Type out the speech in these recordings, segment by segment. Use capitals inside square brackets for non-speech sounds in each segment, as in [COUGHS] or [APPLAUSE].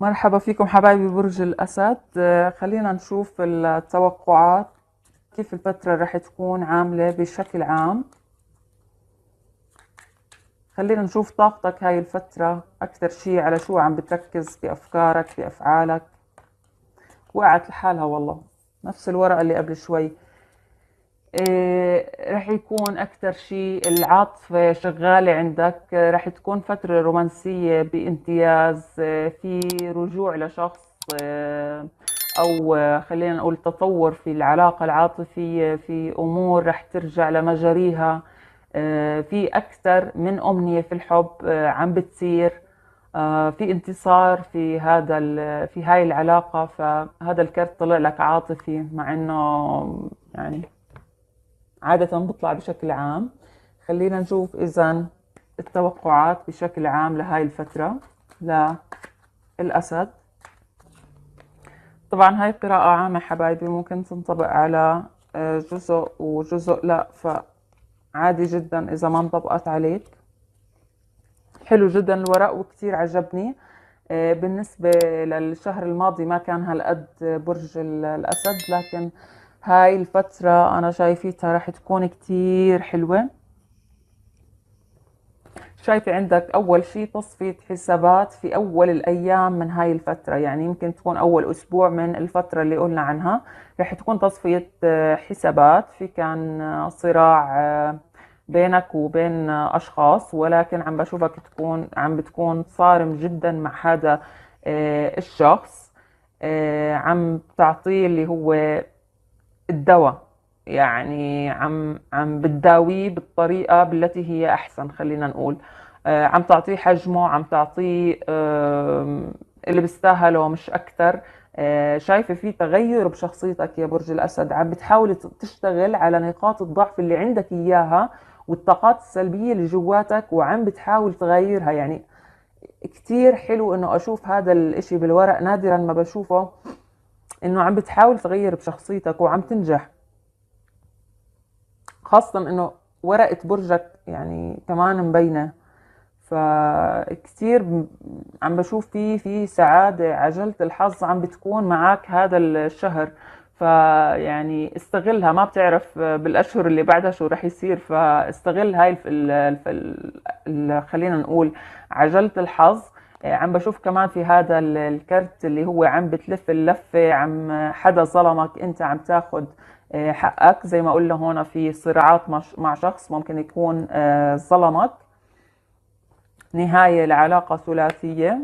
مرحبا فيكم حبايبي برج الأسد آه، خلينا نشوف التوقعات كيف الفترة راح تكون عاملة بشكل عام خلينا نشوف طاقتك هاي الفترة أكثر شيء على شو عم بتركز بأفكارك بأفعالك وقعت لحالها والله نفس الورقة اللي قبل شوي إيه، رح يكون أكثر شيء العاطفة شغالة عندك إيه، رح تكون فترة رومانسية بامتياز إيه، في رجوع لشخص أو خلينا نقول تطور في العلاقة العاطفية في أمور رح ترجع لمجاريها في أكثر من أمنية في الحب عم بتصير في انتصار في هذا في هاي العلاقة فهذا الكرت طلع لك عاطفي مع إنه يعني عادة بطلع بشكل عام خلينا نشوف إذا التوقعات بشكل عام لهاي الفترة للأسد طبعا هاي قراءة عامة حبايبي ممكن تنطبق على آه، جزء وجزء لا فعادي جدا إذا ما انطبقت عليك حلو جدا الورق وكتير عجبني آه، بالنسبة للشهر الماضي ما كان هالقد برج الأسد لكن هاي الفترة أنا شايفيتها رح تكون كتير حلوة شايفة عندك أول شي تصفية حسابات في أول الأيام من هاي الفترة يعني يمكن تكون أول أسبوع من الفترة اللي قلنا عنها رح تكون تصفية آه، حسابات في كان آه، صراع آه، بينك وبين أشخاص ولكن عم بشوفك تكون عم بتكون صارم جدا مع هذا الشخص عم تعطيه اللي هو الدواء يعني عم عم بتداويه بالطريقه بالتي هي احسن خلينا نقول آه، عم تعطيه حجمه عم تعطيه اللي بيستاهله مش اكثر آه، شايفه في تغير بشخصيتك يا برج الاسد عم بتحاول تشتغل على نقاط الضعف اللي عندك اياها والطاقات السلبيه اللي جواتك وعم بتحاول تغيرها يعني كثير حلو انه اشوف هذا الاشي بالورق نادرا ما بشوفه انه عم بتحاول تغير بشخصيتك وعم تنجح خاصة انه ورقة برجك يعني كمان مبينة فكتير عم بشوف فيه في سعادة عجلة الحظ عم بتكون معك هذا الشهر فيعني استغلها ما بتعرف بالاشهر اللي بعدها شو رح يصير فاستغل هاي الف... الف... خلينا نقول عجله الحظ آه، عم بشوف كمان في هذا الكرت اللي هو عم بتلف اللفة عم حدا ظلمك انت عم تاخد آه، حقك زي ما قلنا هون في صراعات مع شخص ممكن يكون آه، ظلمك نهاية لعلاقة ثلاثية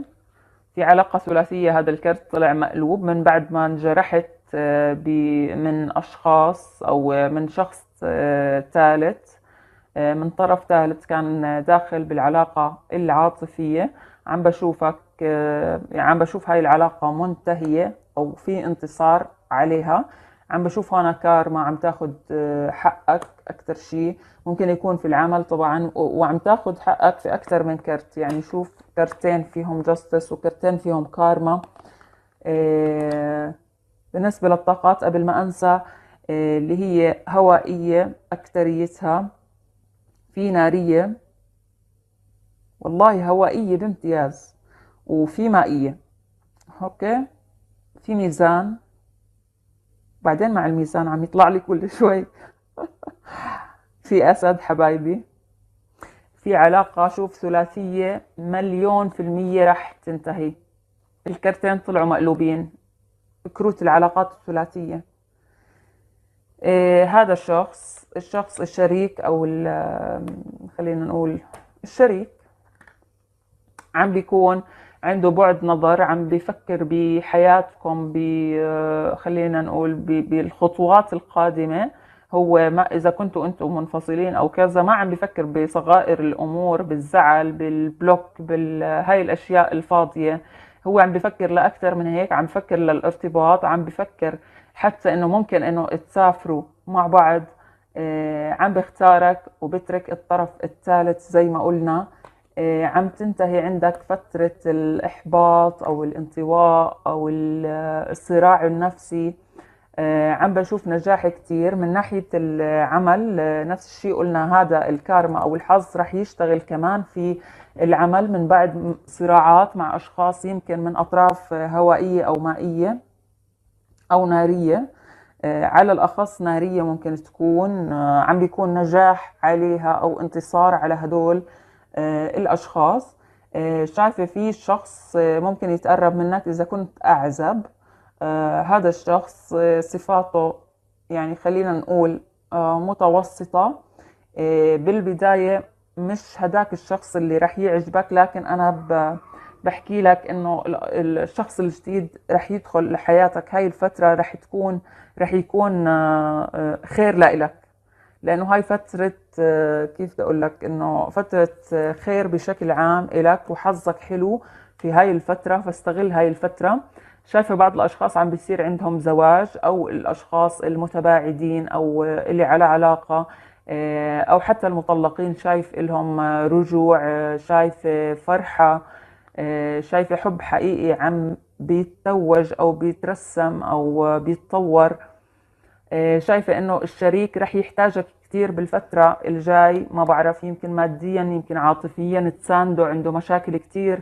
في علاقة ثلاثية هذا الكرت طلع مقلوب من بعد ما انجرحت من أشخاص أو من شخص ثالث من طرف ثالث كان داخل بالعلاقة العاطفية عم بشوفك آه، عم بشوف هاي العلاقة منتهية أو في انتصار عليها عم بشوف هون كارما عم تاخد آه، حقك أكثر شيء ممكن يكون في العمل طبعا وعم تاخد حقك في أكثر من كرت يعني شوف كرتين فيهم جاستس وكرتين فيهم كارما آه، بالنسبة للطاقات قبل ما أنسى اللي هي هوائية أكتريتها في نارية والله هوائية بامتياز وفي مائية اوكي في ميزان بعدين مع الميزان عم يطلع لي كل [LAUGHS] شوي في أسد حبايبي في علاقة شوف ثلاثية مليون في المية راح تنتهي الكرتين طلعوا مقلوبين كروت العلاقات الثلاثية إيه هذا الشخص الشخص الشريك أو خلينا نقول الشريك عم بيكون عنده بعد نظر عم بفكر بحياتكم ب آه، خلينا نقول بالخطوات القادمه هو ما اذا كنتوا انتم منفصلين او كذا ما عم بفكر بصغائر الامور بالزعل بالبلوك بهاي الاشياء الفاضيه هو عم بفكر لاكثر من هيك عم بفكر للارتباط عم بفكر حتى انه ممكن انه تسافروا مع بعض آه، عم بختارك وبترك الطرف الثالث زي ما قلنا آه، عم تنتهي عندك فترة الإحباط أو الانطواء أو الصراع النفسي آه، عم بشوف نجاح كتير من ناحية العمل آه، نفس الشيء قلنا هذا الكارما أو الحظ رح يشتغل كمان في العمل من بعد صراعات مع أشخاص يمكن من أطراف هوائية أو مائية أو نارية على الأخص نارية ممكن تكون عم بيكون نجاح عليها أو انتصار على هدول آه، الأشخاص آه، شايفة في شخص آه، ممكن يتقرب منك إذا كنت أعزب هذا الشخص صفاته يعني خلينا نقول متوسطة بالبداية مش هداك الشخص اللي رح يعجبك لكن أنا بحكي لك انه الشخص الجديد رح يدخل لحياتك هاي الفتره رح تكون رح يكون خير لإلك لانه هاي فتره آه، كيف بدي اقول لك انه فتره آه، خير بشكل عام إلك وحظك حلو في هاي الفتره فاستغل هاي الفتره شايفه بعض الاشخاص عم بيصير عندهم زواج او الاشخاص المتباعدين او آه، اللي على علاقه او حتى المطلقين شايف لهم رجوع شايف فرحه شايفه حب حقيقي عم بيتوج او بيترسم او بيتطور آه، شايفة انه الشريك رح يحتاجك كثير بالفترة الجاي ما بعرف يمكن ماديا يمكن عاطفيا تسانده عنده مشاكل كثير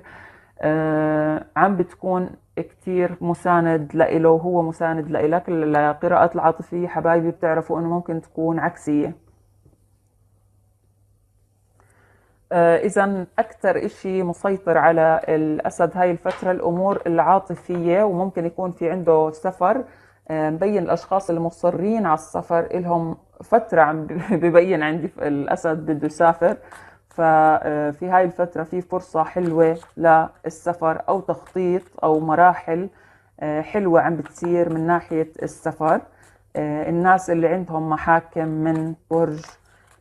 آه، عم بتكون كثير مساند لإله وهو مساند لإلك القراءات العاطفية حبايبي بتعرفوا انه ممكن تكون عكسية آه، اذا اكثر إشي مسيطر على الاسد هاي الفتره الامور العاطفيه وممكن يكون في عنده سفر مبين الاشخاص اللي مصرين على السفر لهم فتره عم [LAUGHS] ببين عندي الاسد بده يسافر ففي آه، هاي الفتره في فرصه حلوه للسفر او تخطيط او مراحل آه، حلوه عم بتصير من ناحيه السفر آه، الناس اللي عندهم محاكم من برج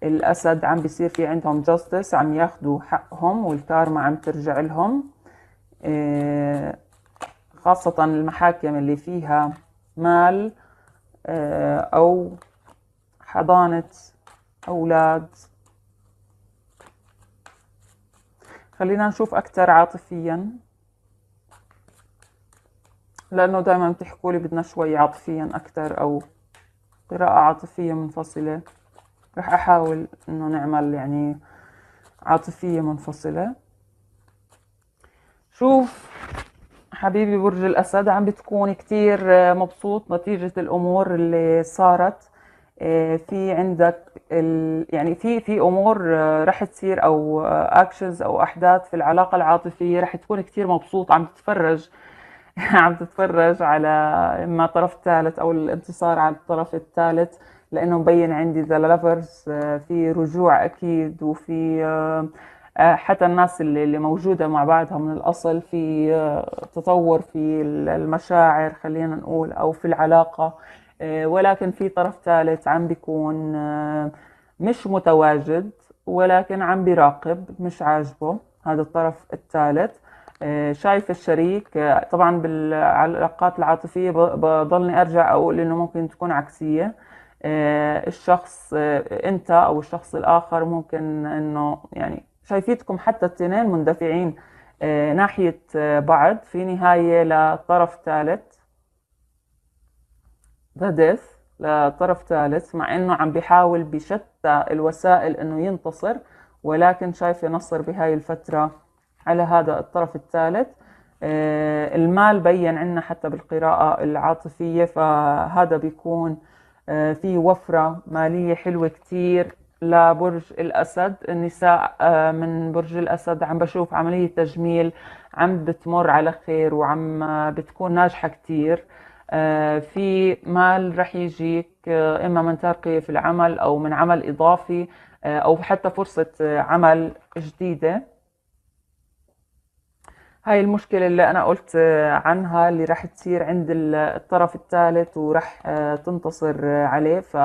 الاسد عم بيصير في عندهم جاستس عم ياخذوا حقهم والكارما عم ترجع لهم خاصة المحاكم اللي فيها مال آه، أو حضانة أولاد خلينا نشوف أكتر عاطفيا لأنه دائما بتحكوا لي بدنا شوي عاطفيا أكتر أو قراءة عاطفية منفصلة رح أحاول إنه نعمل يعني عاطفية منفصلة شوف حبيبي برج الأسد عم بتكون كتير آه، مبسوط نتيجة الأمور اللي صارت آه، في عندك ال... يعني في في امور آه، رح تصير او اكشنز او احداث في العلاقه العاطفيه رح تكون كثير مبسوط عم تتفرج [LAUGHS] عم تتفرج على اما طرف الثالث او الانتصار على الطرف الثالث لانه مبين عندي ذا لافرز في رجوع اكيد وفي آه، حتى الناس اللي موجودة مع بعضها من الأصل في آه، تطور في المشاعر خلينا نقول أو في العلاقة آه، ولكن في طرف ثالث عم بيكون مش متواجد ولكن عم بيراقب مش عاجبه هذا الطرف الثالث شايف الشريك طبعا بالعلاقات العاطفية بضلني أرجع أقول إنه ممكن تكون عكسية الشخص أنت أو الشخص الآخر ممكن إنه يعني شايفيتكم حتى التنين مندفعين آه، ناحية آه، بعض في نهاية لطرف ثالث ذا ديث لطرف ثالث مع انه عم بيحاول بشتى الوسائل انه ينتصر ولكن شايف ينصر بهاي الفترة على هذا الطرف الثالث آه، المال بين عنا حتى بالقراءة العاطفية فهذا بيكون في وفرة مالية حلوة كتير لبرج الأسد النساء آه، من برج الأسد عم بشوف عملية تجميل عم بتمر على خير وعم بتكون ناجحة كتير آه، في مال رح يجيك آه، إما من ترقية في العمل أو من عمل إضافي أو حتى فرصة عمل جديدة هاي المشكلة اللي أنا قلت عنها اللي رح تصير عند الطرف الثالث ورح تنتصر عليه ف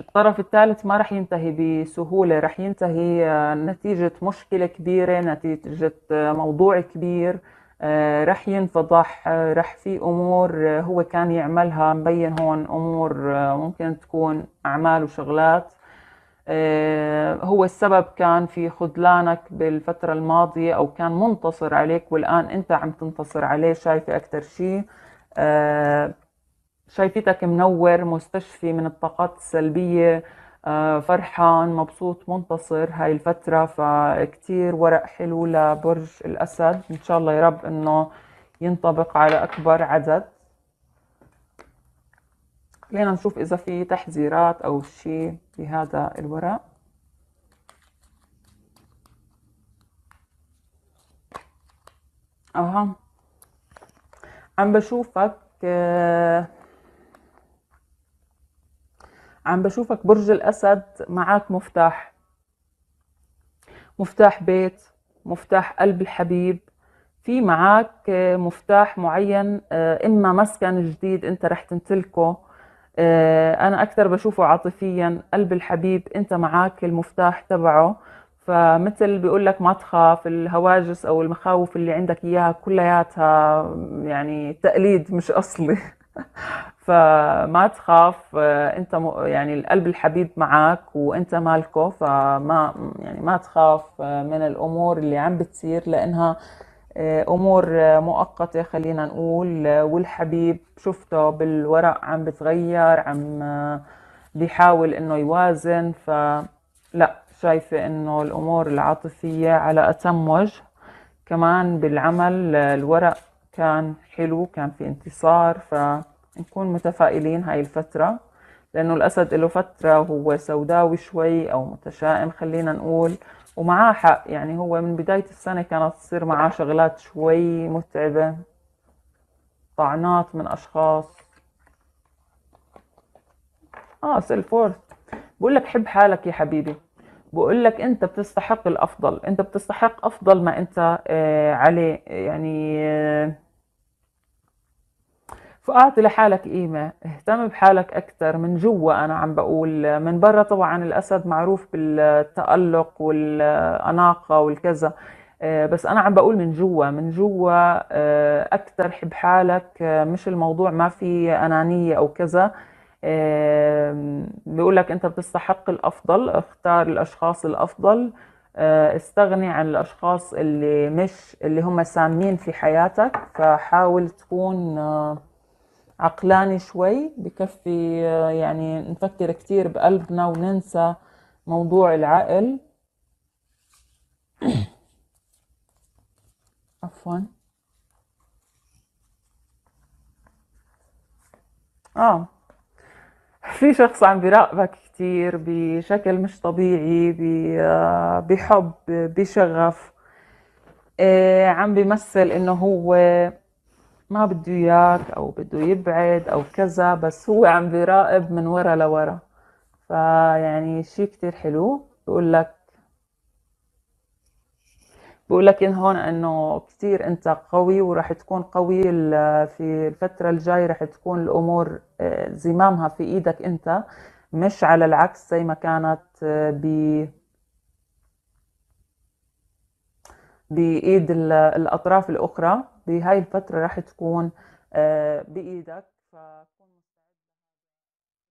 الطرف الثالث ما رح ينتهي بسهولة رح ينتهي آه، نتيجة مشكلة كبيرة نتيجة آه، موضوع كبير آه، رح ينفضح رح في أمور هو كان يعملها مبين هون أمور ممكن تكون أعمال وشغلات هو السبب كان في خذلانك بالفترة الماضية أو كان منتصر عليك والآن أنت عم تنتصر عليه شايفة أكتر شيء شايفتك منور مستشفي من الطاقات السلبية آه، فرحان مبسوط منتصر هاي الفترة فكتير ورق حلو لبرج الأسد إن شاء الله يا رب إنه ينطبق على أكبر عدد خلينا نشوف إذا في تحذيرات أو شيء بهذا الورق أها عم بشوفك آه، عم بشوفك برج الأسد معك مفتاح مفتاح بيت مفتاح قلب الحبيب في معك آه، مفتاح معين إما آه، مسكن جديد أنت رح تمتلكه آه، أنا أكثر بشوفه عاطفيا قلب الحبيب أنت معك المفتاح تبعه فمثل بيقول لك ما تخاف الهواجس او المخاوف اللي عندك اياها كلياتها يعني تقليد مش اصلي [LAUGHS] فما تخاف آه، انت يعني القلب الحبيب معك وانت مالكه فما يعني ما تخاف آه، من الامور اللي عم بتصير لانها آه، امور مؤقته خلينا نقول والحبيب شفته بالورق عم بتغير عم بيحاول انه يوازن فلا شايفه انه الامور العاطفيه على اتم وجه كمان بالعمل الورق كان حلو كان في انتصار ف نكون متفائلين هاي الفترة لأنه الأسد له فترة وهو سوداوي شوي أو متشائم خلينا نقول ومعاه حق يعني هو من بداية السنة كانت تصير معاه شغلات شوي متعبة طعنات من أشخاص آه سيلفورث بقول لك حب حالك يا حبيبي بقول لك انت بتستحق الافضل انت بتستحق افضل ما انت آه عليه يعني آه فأعطي لحالك قيمة اهتم بحالك أكثر من جوا أنا عم بقول من برا طبعا الأسد معروف بالتألق والأناقة والكذا آه، بس أنا عم بقول من جوا من جوا آه، أكثر حب حالك آه، مش الموضوع ما في أنانية أو كذا بيقول لك أنت بتستحق الأفضل اختار الأشخاص الأفضل استغني عن الأشخاص اللي مش اللي هم سامين في حياتك فحاول تكون عقلاني شوي بكفي آه، يعني نفكر كتير بقلبنا وننسى موضوع العقل [COUGHS] عفوا اه في شخص عم بيراقبك كتير بشكل مش طبيعي آه، بحب بشغف آه، عم بيمثل انه هو ما بده اياك او بده يبعد او كذا بس هو عم بيراقب من ورا لورا فيعني شيء كتير حلو بقول لك بقول لك إن هون انه كتير انت قوي وراح تكون قوي في الفترة الجاي راح تكون الامور آه، زمامها في ايدك انت مش على العكس زي ما كانت آه، ب بإيد الأطراف الأخرى بهاي الفترة راح تكون آه، بإيدك ف...